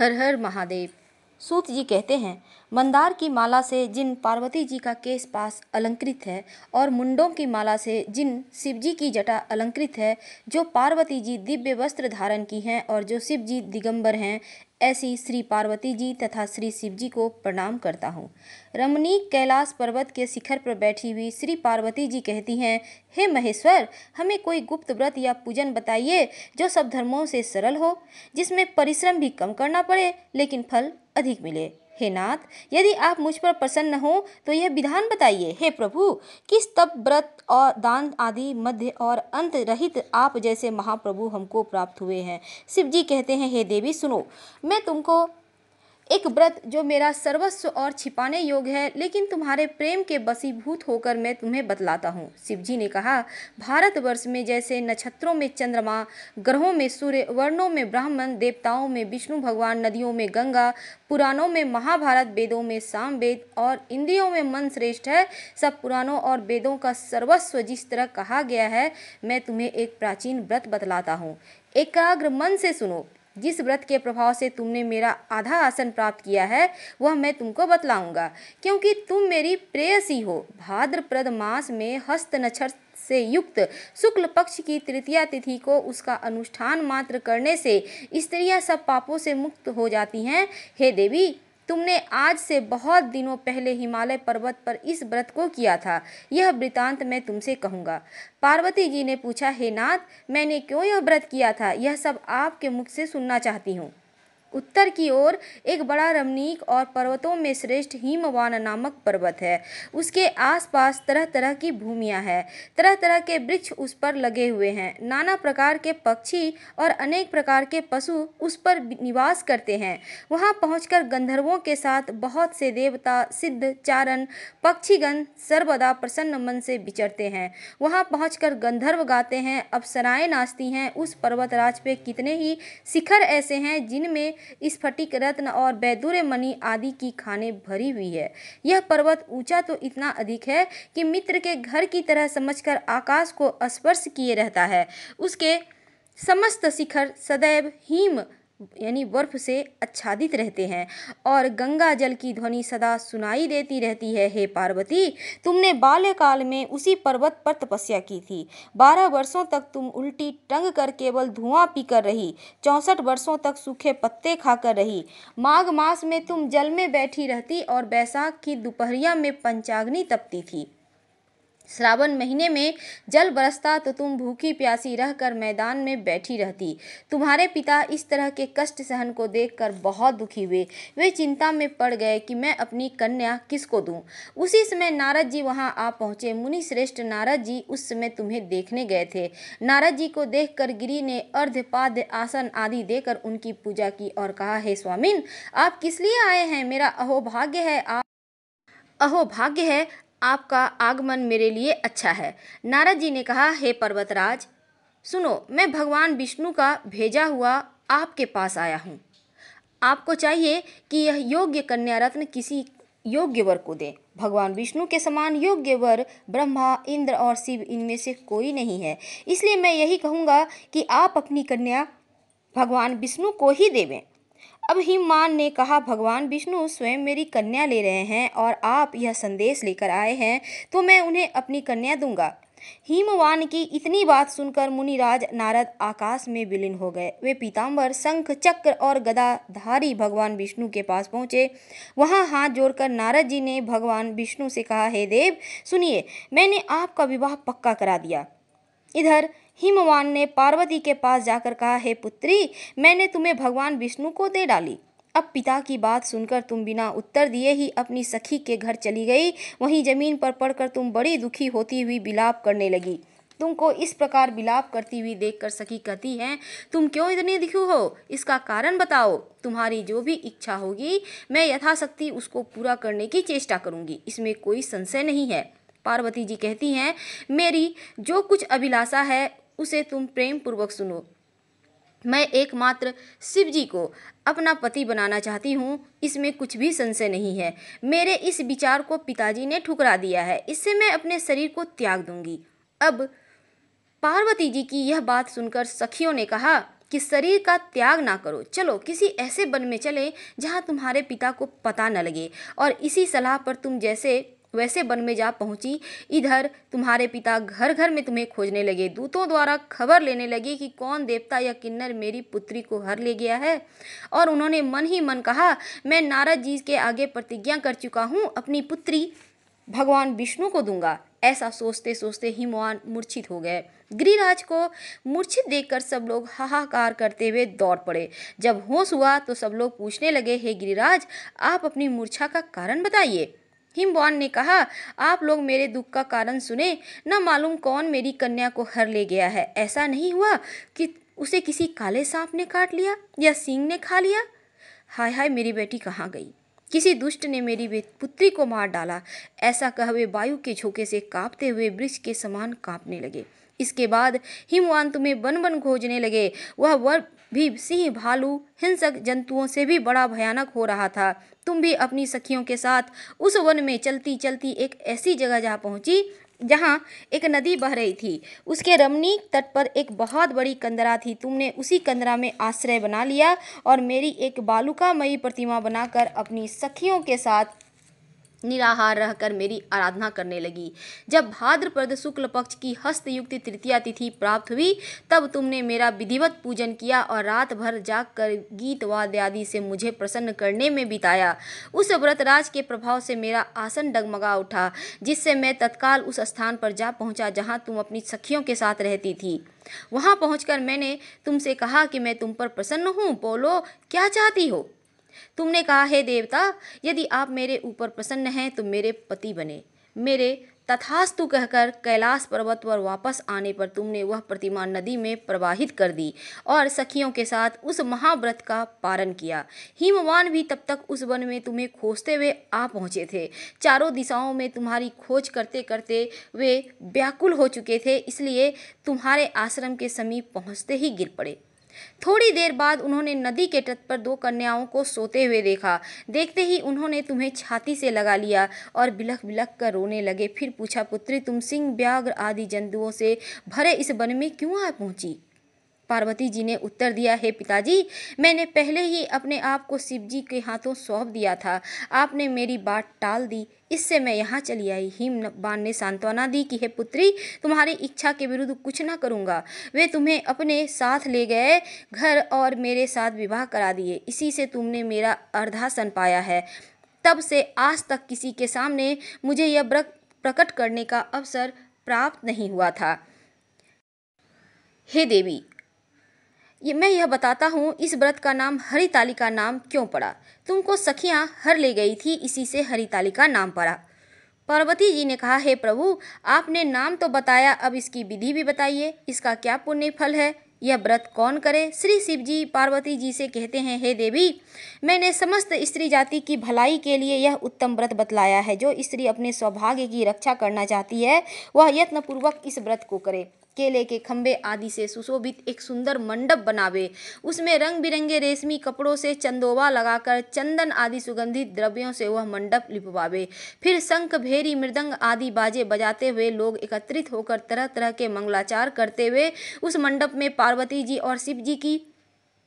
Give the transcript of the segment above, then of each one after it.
हर हर महादेव सूत जी कहते हैं मंदार की माला से जिन पार्वती जी का केस पास अलंकृत है और मुंडों की माला से जिन शिवजी की जटा अलंकृत है जो पार्वती जी दिव्य वस्त्र धारण की हैं और जो शिव जी दिगंबर हैं ऐसी श्री पार्वती जी तथा श्री शिव जी को प्रणाम करता हूँ रमणीक कैलाश पर्वत के शिखर पर बैठी हुई श्री पार्वती जी कहती हैं हे महेश्वर हमें कोई गुप्त व्रत या पूजन बताइए जो सब धर्मों से सरल हो जिसमें परिश्रम भी कम करना पड़े लेकिन फल अधिक मिले हे नाथ यदि आप मुझ पर प्रसन्न हो तो यह विधान बताइए हे प्रभु किस तप व्रत और दान आदि मध्य और अंत रहित आप जैसे महाप्रभु हमको प्राप्त हुए हैं शिव जी कहते हैं हे देवी सुनो मैं तुमको एक व्रत जो मेरा सर्वस्व और छिपाने योग्य है लेकिन तुम्हारे प्रेम के बसीभूत होकर मैं तुम्हें बतलाता हूँ शिवजी ने कहा भारतवर्ष में जैसे नक्षत्रों में चंद्रमा ग्रहों में सूर्य वर्णों में ब्राह्मण देवताओं में विष्णु भगवान नदियों में गंगा पुराणों में महाभारत वेदों में साम वेद और इंद्रियों में मन श्रेष्ठ है सब पुराणों और वेदों का सर्वस्व जिस तरह कहा गया है मैं तुम्हें एक प्राचीन व्रत बतलाता हूँ एकाग्र मन से सुनो जिस व्रत के प्रभाव से तुमने मेरा आधा आसन प्राप्त किया है वह मैं तुमको बतलाऊंगा क्योंकि तुम मेरी प्रेयसी हो भाद्रप्रद मास में हस्त नक्षत्र से युक्त शुक्ल पक्ष की तृतीया तिथि को उसका अनुष्ठान मात्र करने से स्त्रियां सब पापों से मुक्त हो जाती हैं हे देवी तुमने आज से बहुत दिनों पहले हिमालय पर्वत पर इस व्रत को किया था यह वृतांत मैं तुमसे कहूँगा पार्वती जी ने पूछा हे नाथ मैंने क्यों यह व्रत किया था यह सब आपके मुख से सुनना चाहती हूँ उत्तर की ओर एक बड़ा रमणीक और पर्वतों में श्रेष्ठ हिमवान नामक पर्वत है उसके आसपास तरह तरह की भूमियाँ है तरह तरह के वृक्ष उस पर लगे हुए हैं नाना प्रकार के पक्षी और अनेक प्रकार के पशु उस पर निवास करते हैं वहाँ पहुँच गंधर्वों के साथ बहुत से देवता सिद्ध चारण पक्षीगण सर्वदा प्रसन्न मन से विचरते हैं वहाँ पहुँच गंधर्व गाते हैं अपसराएँ नाचती हैं उस पर्वतराज पे कितने ही शिखर ऐसे हैं जिनमें स्फटिक रत्न और बैदुर मणि आदि की खाने भरी हुई है यह पर्वत ऊंचा तो इतना अधिक है कि मित्र के घर की तरह समझकर आकाश को स्पर्श किए रहता है उसके समस्त शिखर सदैव हिम यानी बर्फ से आच्छादित रहते हैं और गंगा जल की ध्वनि सदा सुनाई देती रहती है हे पार्वती तुमने बाल्यकाल में उसी पर्वत पर तपस्या की थी बारह वर्षों तक तुम उल्टी टंग कर केवल धुआं पीकर रही चौंसठ वर्षों तक सूखे पत्ते खाकर रही माघ मास में तुम जल में बैठी रहती और बैसाख की दोपहरिया में पंचाग्नि तपती थी श्रावण महीने में जल बरसता तो तुम भूखी प्यासी रहकर मैदान में बैठी रहती तुम्हारे पिता इस तरह के कष्ट सहन को देखकर बहुत दुखी हुए वे चिंता में पड़ गए कि मैं अपनी कन्या किसको दूं उसी समय नारद जी वहां आ पहुंचे मुनि श्रेष्ठ नारद जी उस समय तुम्हें देखने गए थे नारद जी को देख गिरी ने अर्धपाद आसन आदि देकर उनकी पूजा की और कहा हे स्वामीन आप किस लिए आए हैं मेरा अहोभाग्य है आप अहो भाग्य है आपका आगमन मेरे लिए अच्छा है नारद जी ने कहा हे पर्वतराज सुनो मैं भगवान विष्णु का भेजा हुआ आपके पास आया हूँ आपको चाहिए कि यह योग्य कन्या रत्न किसी योग्य वर को दें भगवान विष्णु के समान योग्य वर ब्रह्मा इंद्र और शिव इनमें से कोई नहीं है इसलिए मैं यही कहूँगा कि आप अपनी कन्या भगवान विष्णु को ही देवें अब हिमान ने कहा भगवान विष्णु स्वयं मेरी कन्या ले रहे हैं और आप यह संदेश लेकर आए हैं तो मैं उन्हें अपनी कन्या दूंगा हिमवान की इतनी बात सुनकर मुनिराज नारद आकाश में विलीन हो गए वे पीताम्बर शंख चक्र और गदाधारी भगवान विष्णु के पास पहुंचे वहां हाथ जोड़कर नारद जी ने भगवान विष्णु से कहा हे देव सुनिए मैंने आपका विवाह पक्का करा दिया इधर हिमवान ने पार्वती के पास जाकर कहा हे पुत्री मैंने तुम्हें भगवान विष्णु को दे डाली अब पिता की बात सुनकर तुम बिना उत्तर दिए ही अपनी सखी के घर चली गई वहीं जमीन पर पड़कर तुम बड़ी दुखी होती हुई बिलाप करने लगी तुमको इस प्रकार बिलाप करती हुई देखकर सखी कहती हैं तुम क्यों इतनी दुखी हो इसका कारण बताओ तुम्हारी जो भी इच्छा होगी मैं यथाशक्ति उसको पूरा करने की चेष्टा करूंगी इसमें कोई संशय नहीं है पार्वती जी कहती हैं मेरी जो कुछ अभिलाषा है उसे तुम प्रेम पूर्वक सुनो मैं एकमात्र शिव जी को अपना पति बनाना चाहती हूँ इसमें कुछ भी संशय नहीं है मेरे इस विचार को पिताजी ने ठुकरा दिया है इससे मैं अपने शरीर को त्याग दूंगी अब पार्वती जी की यह बात सुनकर सखियों ने कहा कि शरीर का त्याग ना करो चलो किसी ऐसे वन में चले जहाँ तुम्हारे पिता को पता न लगे और इसी सलाह पर तुम जैसे वैसे वन में जा पहुंची इधर तुम्हारे पिता घर घर में तुम्हें खोजने लगे दूतों द्वारा खबर लेने लगे कि कौन देवता या किन्नर मेरी पुत्री को हर ले गया है और उन्होंने मन ही मन कहा मैं नारद जी के आगे प्रतिज्ञा कर चुका हूँ अपनी पुत्री भगवान विष्णु को दूंगा ऐसा सोचते सोचते हिमवान मूर्छित हो गए गिरिराज को मूर्छित देखकर सब लोग हाहाकार करते हुए दौड़ पड़े जब होश हुआ तो सब लोग पूछने लगे हे गिरिराज आप अपनी मूर्छा का कारण बताइए हिमवान ने कहा आप लोग मेरे दुख का कारण सुने न मालूम कौन मेरी कन्या को हर ले गया है ऐसा नहीं हुआ कि उसे किसी काले सांप ने काट लिया या सिंह ने खा लिया हाय हाय मेरी बेटी कहाँ गई किसी दुष्ट ने मेरी पुत्री को मार डाला ऐसा कह वे वायु के झोंके से कांपते हुए वृक्ष के समान कांपने लगे इसके बाद हिमवान तुम्हें बन बन खोजने लगे वह वर भी सिंह भालू हिंसक जंतुओं से भी बड़ा भयानक हो रहा था तुम भी अपनी सखियों के साथ उस वन में चलती चलती एक ऐसी जगह जहाँ पहुँची जहाँ एक नदी बह रही थी उसके रमणीक तट पर एक बहुत बड़ी कंदरा थी तुमने उसी कंदरा में आश्रय बना लिया और मेरी एक बालुकामयी प्रतिमा बनाकर अपनी सखियों के साथ निराहार रहकर मेरी आराधना करने लगी जब भाद्रपद शुक्ल पक्ष की हस्तयुक्त तृतीया तिथि प्राप्त हुई तब तुमने मेरा विधिवत पूजन किया और रात भर जाग कर गीत वाद्यादि से मुझे प्रसन्न करने में बिताया उस व्रतराज के प्रभाव से मेरा आसन डगमगा उठा जिससे मैं तत्काल उस स्थान पर जा पहुंचा जहां तुम अपनी सखियों के साथ रहती थी वहां पहुंचकर मैंने तुमसे कहा कि मैं तुम पर प्रसन्न हूँ बोलो क्या चाहती हो तुमने कहा हे देवता यदि आप मेरे ऊपर प्रसन्न हैं तो मेरे पति बने मेरे तथास्तु कहकर कैलाश पर्वत पर वापस आने पर तुमने वह प्रतिमा नदी में प्रवाहित कर दी और सखियों के साथ उस महाव्रत का पारण किया हिमवान भी तब तक उस वन में तुम्हें खोजते हुए आ पहुँचे थे चारों दिशाओं में तुम्हारी खोज करते करते वे व्याकुल हो चुके थे इसलिए तुम्हारे आश्रम के समीप पहुँचते ही गिर पड़े थोड़ी देर बाद उन्होंने नदी के तट पर दो कन्याओं को सोते हुए देखा देखते ही उन्होंने तुम्हें छाती से लगा लिया और बिलख बिलख कर रोने लगे फिर पूछा पुत्री तुम सिंह व्याघ्र आदि जंतुओं से भरे इस वन में क्यों आ पहुंची पार्वती जी ने उत्तर दिया हे पिताजी मैंने पहले ही अपने आप को शिव जी के हाथों सौंप दिया था आपने मेरी बात टाल दी इससे मैं यहाँ चली आई हिम बान ने सांत्वना दी कि हे पुत्री तुम्हारी इच्छा के विरुद्ध कुछ ना करूँगा वे तुम्हें अपने साथ ले गए घर और मेरे साथ विवाह करा दिए इसी से तुमने मेरा अर्धासन पाया है तब से आज तक किसी के सामने मुझे यह व्रत प्रकट करने का अवसर प्राप्त नहीं हुआ था हे देवी ये मैं यह बताता हूँ इस व्रत का नाम हरितालिका का नाम क्यों पड़ा तुमको सखियाँ हर ले गई थी इसी से हरितालिका का नाम पड़ा पार्वती जी ने कहा हे प्रभु आपने नाम तो बताया अब इसकी विधि भी बताइए इसका क्या पुण्य फल है यह व्रत कौन करे श्री शिव जी पार्वती जी से कहते हैं हे देवी मैंने समस्त स्त्री जाति की भलाई के लिए यह उत्तम व्रत बतलाया है जो स्त्री अपने सौभाग्य की रक्षा करना चाहती है वह यत्नपूर्वक इस व्रत को करे केले के खंबे आदि से सुशोभित एक सुंदर मंडप बनावे उसमें रंग बिरंगे रेशमी कपड़ों से चंदोबा लगाकर चंदन आदि सुगंधित द्रव्यों से वह मंडप लिपवावे फिर शंख भेरी मृदंग आदि बाजे बजाते हुए लोग एकत्रित होकर तरह तरह के मंगलाचार करते हुए उस मंडप में पार्वती जी और शिव जी की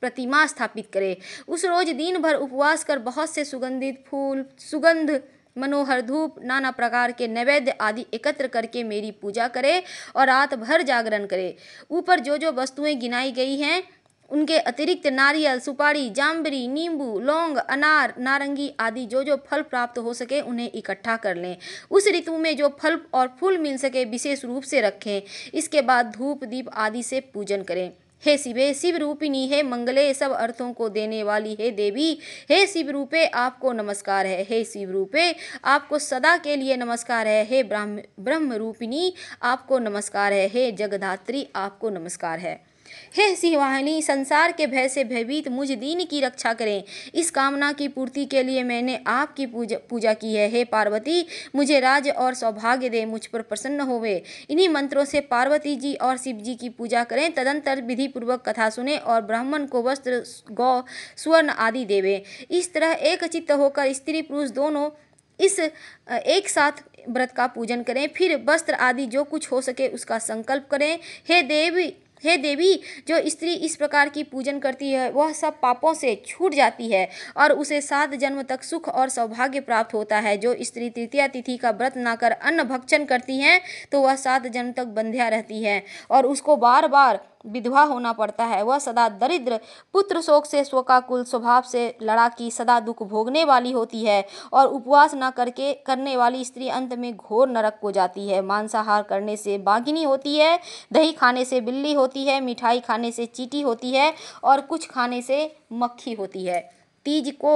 प्रतिमा स्थापित करे उस रोज दिन भर उपवास कर बहुत से सुगंधित फूल सुगंध मनोहर धूप नाना प्रकार के नैवेद्य आदि एकत्र करके मेरी पूजा करे और रात भर जागरण करे ऊपर जो जो वस्तुएं गिनाई गई हैं उनके अतिरिक्त नारियल सुपारी जाम्बरी नींबू लौंग अनार नारंगी आदि जो जो फल प्राप्त हो सके उन्हें इकट्ठा कर लें उस ऋतु में जो फल और फूल मिल सके विशेष रूप से रखें इसके बाद धूप दीप आदि से पूजन करें हे शिवे शिव रूपिणी हे मंगले सब अर्थों को देने वाली है देवी हे शिव रूपे आपको नमस्कार है हे शिव रूपे आपको सदा के लिए नमस्कार है हे ब्रह्म ब्रह्म रूपिणी आपको नमस्कार है हे जगधात्री आपको नमस्कार है हे सिवाहनी संसार के भय से भयभीत मुझ दीन की रक्षा करें इस कामना की पूर्ति के लिए मैंने आपकी पूजा पूजा की है हे पार्वती मुझे राज और सौभाग्य दे मुझ पर प्रसन्न होवे इन्हीं मंत्रों से पार्वती जी और शिव जी की पूजा करें तदंतर विधिपूर्वक कथा सुने और ब्राह्मण को वस्त्र गौ स्वर्ण आदि देवे इस तरह एक चित्त होकर स्त्री पुरुष दोनों इस एक साथ व्रत का पूजन करें फिर वस्त्र आदि जो कुछ हो सके उसका संकल्प करें हे देवी हे देवी जो स्त्री इस प्रकार की पूजन करती है वह सब पापों से छूट जाती है और उसे सात जन्म तक सुख और सौभाग्य प्राप्त होता है जो स्त्री तृतीय तिथि का व्रत ना कर अन्न भक्षण करती हैं तो वह सात जन्म तक बंध्या रहती है और उसको बार बार विधवा होना पड़ता है वह सदा दरिद्र पुत्र शोक से शोकाकुल स्वभाव से लड़ाकी सदा दुख भोगने वाली होती है और उपवास न करके करने वाली स्त्री अंत में घोर नरक को जाती है मांसाहार करने से बाघिनी होती है दही खाने से बिल्ली होती है मिठाई खाने से चीटी होती है और कुछ खाने से मक्खी होती है तीज को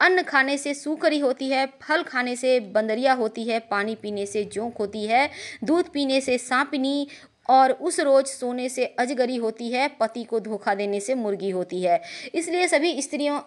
अन्न खाने से सूकरी होती है फल खाने से बंदरिया होती है पानी पीने से जोंक होती है दूध पीने से सांपनी और उस रोज सोने से अजगरी होती है पति को धोखा देने से मुर्गी होती है इसलिए सभी स्त्रियों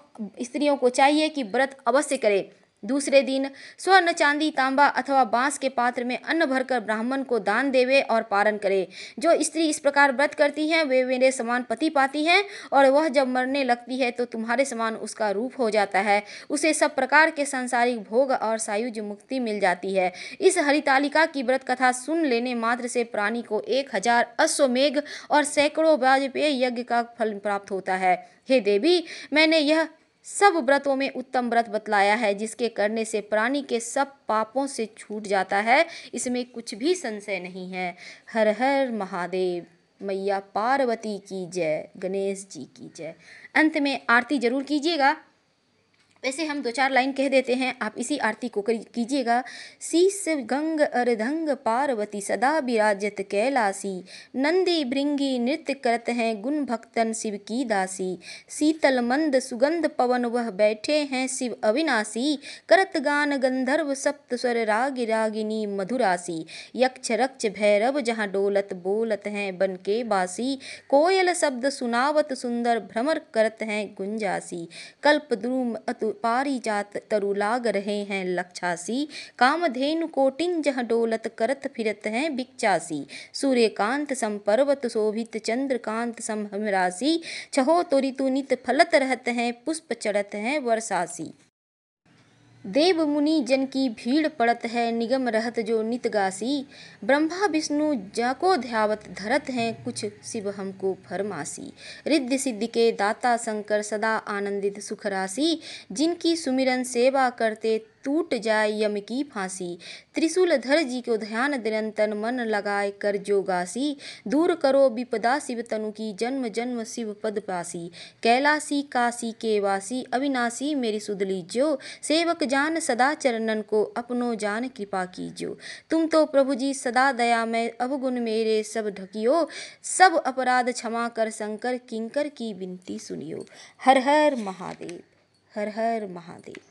स्त्रियों को चाहिए कि व्रत अवश्य करें दूसरे दिन स्वर्ण चांदी तांबा अथवा बांस के पात्र में अन्न भरकर ब्राह्मण को दान देवे और पारण करे जो स्त्री इस प्रकार व्रत करती है वे मेरे समान पति पाती हैं और वह जब मरने लगती है तो तुम्हारे समान उसका रूप हो जाता है उसे सब प्रकार के सांसारिक भोग और सायुज मुक्ति मिल जाती है इस हरितालिका की व्रत कथा सुन लेने मात्र से प्राणी को एक हजार अश्वमेघ और सैकड़ों वाजपेय यज्ञ का फल प्राप्त होता है हे देवी मैंने यह सब व्रतों में उत्तम व्रत बतलाया है जिसके करने से प्राणी के सब पापों से छूट जाता है इसमें कुछ भी संशय नहीं है हर हर महादेव मैया पार्वती की जय गणेश जी की जय अंत में आरती जरूर कीजिएगा वैसे हम दो चार लाइन कह देते हैं आप इसी आरती को कीजिएगा शीस गंग अर्धंग पार्वती सदा विराजत कैलासी नंदी भृंगी नृत्य करत हैं गुण भक्तन शिव की दासी शीतल मंद सुगंध पवन वह बैठे हैं शिव अविनाशी करत गान गंधर्व सप्त स्वर राग रागिनी मधुरासी यक्ष रक्ष भैरव जहाँ डोलत बोलत हैं बन के बासी कोयल शब्द सुनावत सुंदर भ्रमर करत हैं गुंजासी कल्प द्रुम अतु पारिजात तरु लाग रहे हैं लक्षासी कामधेनु जह डोलत करत फिरत हैं बिक्चासी सूर्यकांत संपर्वत शोभित चंद्रकांत हमरासी छहो तो ऋतु नित फलत रहत हैं पुष्प चढ़त हैं वर्षासी देव मुनि जन की भीड़ पड़त है निगम रहत जो नित गासी ब्रह्मा विष्णु जाको ध्यावत धरत हैं कुछ शिव हमको फरमासी रिद्ध सिद्धि के दाता शंकर सदा आनंदित सुख राशि जिनकी सुमिरन सेवा करते टूट जाए यम की फांसी त्रिशूलधर जी को ध्यान निरंतर मन लगाए कर जोगासी दूर करो विपदा शिव तनु की जन्म जन्म शिव पद पासी कैलासी काशी के वासी अविनाशी मेरी सुध लीजो सेवक जान सदा चरणन को अपनो जान कृपा कीजो तुम तो प्रभु जी सदा दया में अवगुण मेरे सब ढकियो सब अपराध क्षमा कर शंकर किंकर की विनती सुनियो हर हर महादेव हर हर महादेव